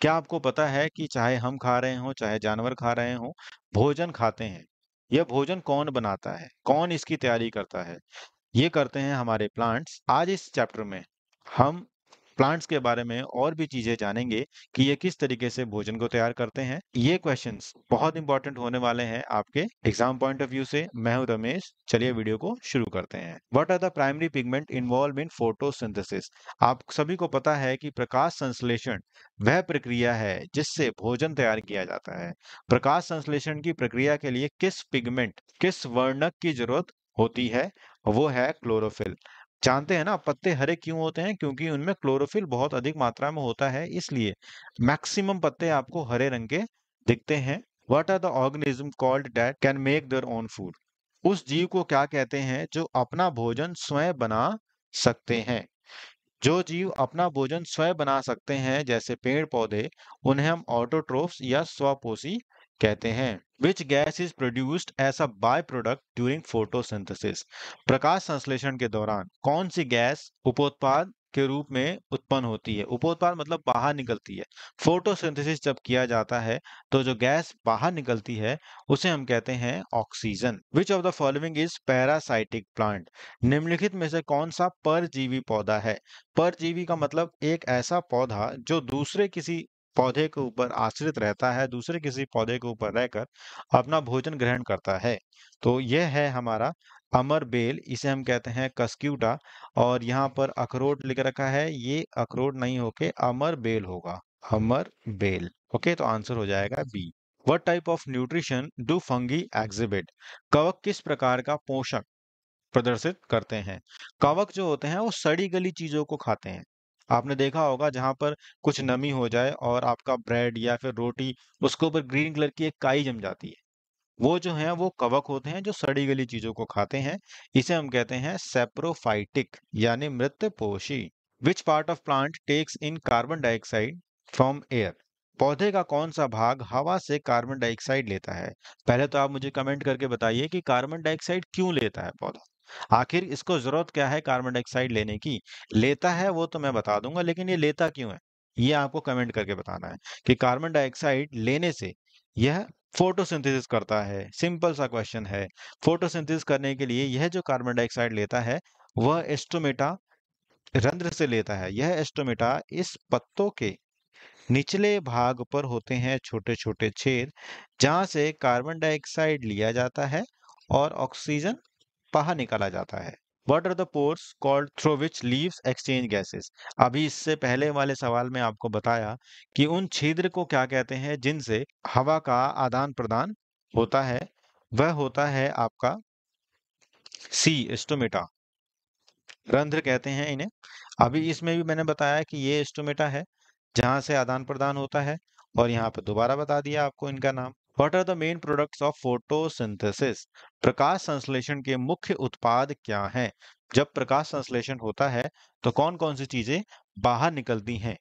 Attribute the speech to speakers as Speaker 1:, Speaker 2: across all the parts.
Speaker 1: क्या आपको पता है कि चाहे हम खा रहे हों चाहे जानवर खा रहे हों भोजन खाते हैं यह भोजन कौन बनाता है कौन इसकी तैयारी करता है ये करते हैं हमारे प्लांट्स आज इस चैप्टर में हम प्लांट्स के बारे में और भी चीजें जानेंगे कि ये किस तरीके से भोजन को तैयार करते हैं ये क्वेश्चन बहुत इंपॉर्टेंट होने वाले हैं आपके एग्जाम पॉइंट ऑफ व्यू से मैं हूं रमेश चलिए वीडियो को शुरू करते हैं what are the primary pigment involve in photosynthesis आप सभी को पता है कि प्रकाश संश्लेषण वह प्रक्रिया है जिससे भोजन तैयार किया जाता है प्रकाश संश्लेषण की प्रक्रिया के लिए किस पिगमेंट किस वर्णक की जरूरत होती है वो है क्लोरोफिल जानते हैं ना पत्ते हरे क्यों होते हैं क्योंकि उनमें क्लोरोफिल बहुत अधिक मात्रा में होता है इसलिए मैक्सिमम पत्ते आपको हरे रंग के दिखते हैं what are the organism called that can make their own food उस जीव को क्या कहते हैं जो अपना भोजन स्वयं बना सकते हैं जो जीव अपना भोजन स्वयं बना सकते हैं जैसे पेड़ पौधे उन्हें हम ऑटोट्रोफ्स या स्वपोषी कहते हैं which gas is produced as a by product during photosynthesis प्रकाश संश्लेषण के दौरान कौन सी गैस उपोत्पाद के रूप में उत्पन्न होती है उपोत्पाद मतलब बाहर निकलती है फोटोसिंथेसिस जब किया जाता है तो जो गैस बाहर निकलती है उसे हम कहते हैं oxygen which of the following is parasitic plant निम्नलिखित में से कौन सा परजीवी पौधा है परजीवी का मतलब एक ऐसा पौधा जो दूसरे किसी पौधे के ऊपर आश्रित रहता है दूसरे किसी पौधे के ऊपर रहकर अपना भोजन ग्रहण करता है तो यह है हमारा अमर बेल इसे हम कहते हैं कस्क्यूटा और यहाँ पर अखरोट लिख रखा है ये अखरोट नहीं होके अमर बेल होगा अमर बेल ओके तो आंसर हो जाएगा B what type of nutrition do fungi exhibit कवक किस प्रकार का पोषक प्रदर्शित करते हैं कवक जो होते हैं वो सड़ी गली चीजों को खाते हैं आपने देखा होगा जहां पर कुछ नमी हो जाए और आपका ब्रेड या फिर रोटी उसके ऊपर ग्रीन कलर की एक काई जम जाती है वो जो है वो कवक होते हैं जो सड़ी गली चीजों को खाते हैं इसे हम कहते हैं सेप्रोफाइटिक यानी मृत पोषी which part of plant takes in carbon dioxide from air पौधे का कौन सा भाग हवा से कार्बन डाइऑक्साइड लेता है पहले तो आप मुझे कमेंट करके बताइए कि कार्बन डाइऑक्साइड क्यों लेता है पौधा आखिर इसको जरूरत क्या है कार्बन डाइऑक्साइड लेने की लेता है वो तो मैं बता दूंगा लेकिन ये लेता क्यों है ये आपको कमेंट करके बताना है कि कार्बन डाइऑक्साइड लेने से यह फोटोसिंथेसिस करता है सिंपल सा क्वेश्चन है फोटोसिंथेसिस करने के लिए यह जो कार्बन डाइऑक्साइड लेता है वह एस्टोमेटा रंध्र से लेता है यह एस्टोमेटा इस पत्तों के निचले भाग पर होते हैं छोटे छोटे छेद जहां से कार्बन डाइऑक्साइड लिया जाता है और ऑक्सीजन बाहर निकाला जाता है what are the pores called through which leaves exchange gases अभी इससे पहले वाले सवाल में आपको बताया कि उन छिद्र को क्या कहते हैं जिनसे हवा का आदान प्रदान होता है वह होता है आपका सी एस्टोमेटा रंध्र कहते हैं इन्हें अभी इसमें भी मैंने बताया कि ये एस्टोमेटा है जहां से आदान प्रदान होता है और यहाँ पर दोबारा बता दिया आपको इनका नाम what are the main products of photosynthesis प्रकाश संश्लेषण के मुख्य उत्पाद क्या हैं जब प्रकाश संश्लेषण होता है तो कौन कौन सी चीजें बाहर निकलती हैं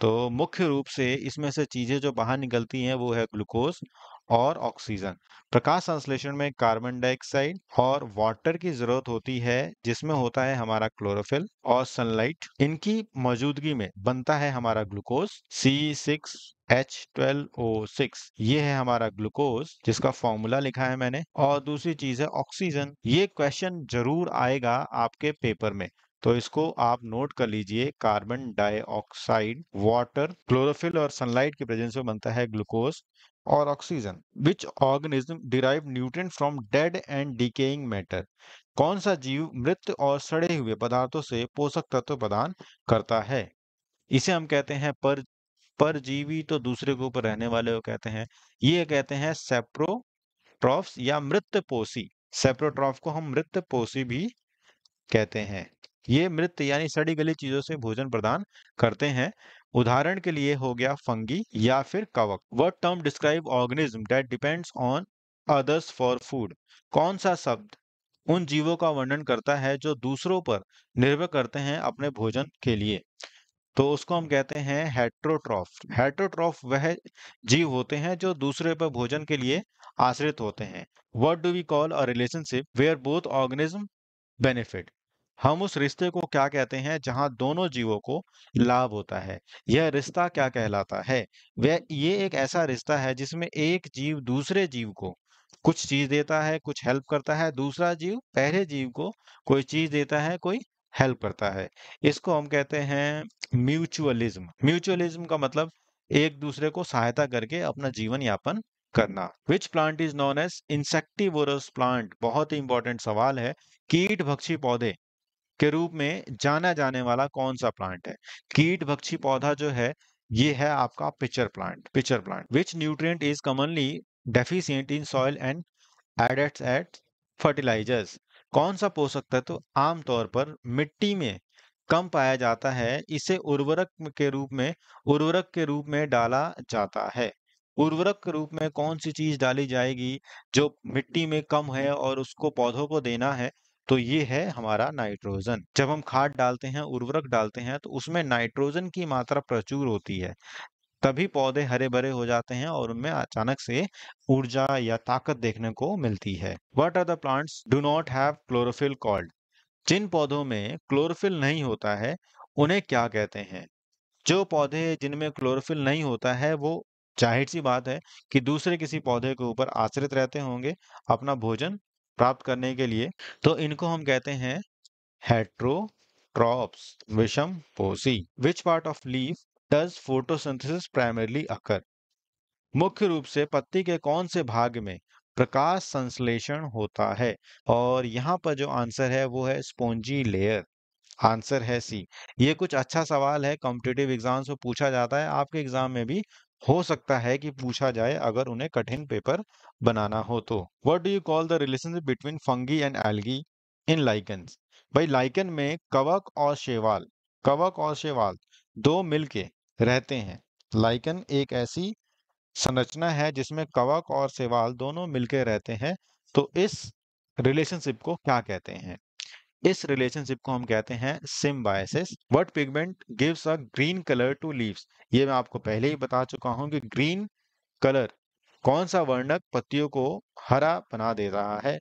Speaker 1: तो मुख्य रूप से इसमें से चीजें जो बाहर निकलती हैं वो है ग्लूकोज और ऑक्सीजन प्रकाश संश्लेषण में कार्बन डाइऑक्साइड और वाटर की जरूरत होती है जिसमें होता है हमारा क्लोरोफिल और सनलाइट इनकी मौजूदगी में बनता है हमारा glucose C six H twelve O six ये है हमारा ग्लूकोज जिसका फॉर्मूला लिखा है मैंने और दूसरी चीज है ऑक्सीजन ये क्वेश्चन जरूर आएगा आपके पेपर में तो इसको आप नोट कर लीजिए कार्बन डाइऑक्साइड वाटर क्लोरोफिल और सनलाइट के प्रेजेंस में बनता है ग्लूकोज और oxygen which organism derive nutrient from dead and decaying matter कौन सा जीव मृत और सड़े हुए पदार्थों से पोषक तत्व प्रदान करता है इसे हम कहते हैं पर परजीवी तो दूसरे के ऊपर रहने वाले को कहते हैं ये कहते हैं सेप्रोट्रॉफ्स या मृत पोषी सेप्रोट्रॉफ को हम मृत पोषी भी कहते हैं ये मृत यानी सड़ी गली चीजों से भोजन प्रदान करते हैं उदाहरण के लिए हो गया फंगी या फिर कवक what term describe organism that depends on others for food कौन सा शब्द उन जीवों का वर्णन करता है जो दूसरों पर निर्भर करते हैं अपने भोजन के लिए तो उसको हम कहते हैं हेट्रोट्रॉफ हेट्रोट्रॉफ वह जीव होते हैं जो दूसरे पर भोजन के लिए आश्रित होते हैं what do we call a relationship where both organism benefit हम उस रिश्ते को क्या कहते हैं जहां दोनों जीवों को लाभ होता है यह रिश्ता क्या कहलाता है वह ये एक ऐसा रिश्ता है जिसमें एक जीव दूसरे जीव को कुछ चीज देता है कुछ हेल्प करता है दूसरा जीव पहले जीव को कोई चीज देता है कोई हेल्प करता है इसको हम कहते हैं म्यूचुअलिज्म म्यूचुअलिज्म का मतलब एक दूसरे को सहायता करके अपना जीवन यापन करना which plant is known as insectivorous plant बहुत ही इंपॉर्टेंट सवाल है कीट भक्षी पौधे के रूप में जाना जाने वाला कौन सा प्लांट है कीट भक्षी पौधा जो है ये है आपका pitcher plant pitcher plant which nutrient is commonly deficient in soil and added as fertilisers कौन सा पोषक तत्व तो आमतौर पर मिट्टी में कम पाया जाता है इसे उर्वरक के रूप में उर्वरक के रूप में डाला जाता है उर्वरक के रूप में कौन सी चीज डाली जाएगी जो मिट्टी में कम है और उसको पौधों को देना है तो ये है हमारा नाइट्रोजन जब हम खाद डालते हैं उर्वरक डालते हैं तो उसमें नाइट्रोजन की मात्रा प्रचुर होती है तभी पौधे हरे भरे हो जाते हैं और उनमें अचानक से ऊर्जा या ताकत देखने को मिलती है what are the plants do not have chlorophyll called जिन पौधों में क्लोरोफिल नहीं होता है उन्हें क्या कहते हैं जो पौधे जिनमें क्लोरोफिल नहीं होता है वो जाहिर सी बात है कि दूसरे किसी पौधे के ऊपर आश्रित रहते होंगे अपना भोजन प्राप्त करने के लिए तो इनको हम कहते हैं हेट्रोट्रॉप्स विषम पोसी which part of leaf does photosynthesis primarily occur मुख्य रूप से पत्ती के कौन से भाग में प्रकाश संश्लेषण होता है और यहाँ पर जो आंसर है वो है स्पोंजी लेयर आंसर है सी ये कुछ अच्छा सवाल है कॉम्पिटेटिव एग्जाम्स में पूछा जाता है आपके एग्जाम में भी हो सकता है कि पूछा जाए अगर उन्हें कठिन पेपर बनाना हो तो what do you call the relationship between fungi and algae in lichen भाई लाइकन में कवक और शेवाल कवक और शेवाल दो मिलके रहते हैं लाइकन एक ऐसी संरचना है जिसमें कवक और सेवाल दोनों मिलके रहते हैं तो इस रिलेशनशिप को क्या कहते हैं इस रिलेशनशिप को हम कहते हैं symbiosis what pigment gives a green colour to leaves ये मैं आपको पहले ही बता चुका हूं कि ग्रीन कलर कौन सा वर्णक पत्तियों को हरा बना दे रहा है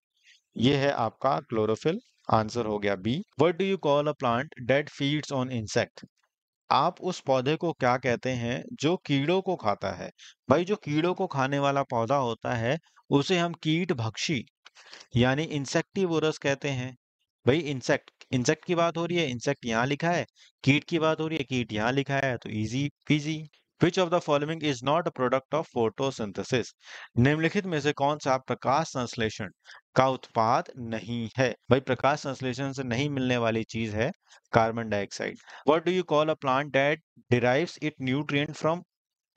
Speaker 1: ये है आपका क्लोरोफिल आंसर हो गया B what do you call a plant that feeds on insect आप उस पौधे को क्या कहते हैं जो कीड़ों को खाता है भाई जो कीड़ों को खाने वाला पौधा होता है उसे हम कीट भक्षी यानी इंसेक्टिवोरस कहते हैं भाई इंसेक्ट इंसेक्ट की बात हो रही है इंसेक्ट यहाँ लिखा है कीट की बात हो रही है कीट यहाँ लिखा है तो easy peasy which of the following is not a product of photosynthesis निम्नलिखित में से कौन सा प्रकाश संश्लेषण का उत्पाद नहीं है भाई प्रकाश संश्लेषण से नहीं मिलने वाली चीज है carbon dioxide what do you call a plant that derive its nutrient from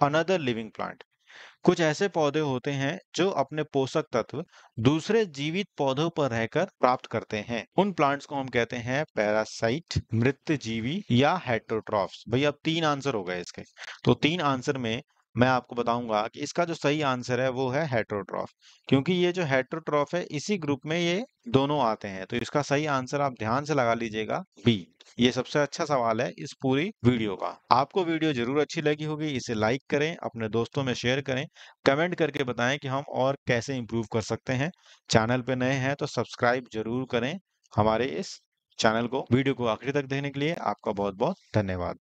Speaker 1: another living plant कुछ ऐसे पौधे होते हैं जो अपने पोषक तत्व दूसरे जीवित पौधों पर रहकर प्राप्त करते हैं उन प्लांट्स को हम कहते हैं पैरासाइट मृत जीवी या हेट्रोट्रॉफ्स भाई अब तीन आंसर हो गए इसके तो तीन आंसर में मैं आपको बताऊंगा कि इसका जो सही आंसर है वो है हेट्रोट्रॉफ क्योंकि ये जो हेट्रोट्रॉफ है इसी ग्रुप में ये दोनों आते हैं तो इसका सही आंसर आप ध्यान से लगा लीजिएगा बी ये सबसे अच्छा सवाल है इस पूरी वीडियो का आपको वीडियो जरूर अच्छी लगी होगी इसे लाइक करें अपने दोस्तों में शेयर करें कमेंट करके बताएं कि हम और कैसे इंप्रूव कर सकते हैं चैनल पे नए हैं तो सब्सक्राइब जरूर करें हमारे इस चैनल को वीडियो को आखिरी तक देखने के लिए आपका बहुत बहुत धन्यवाद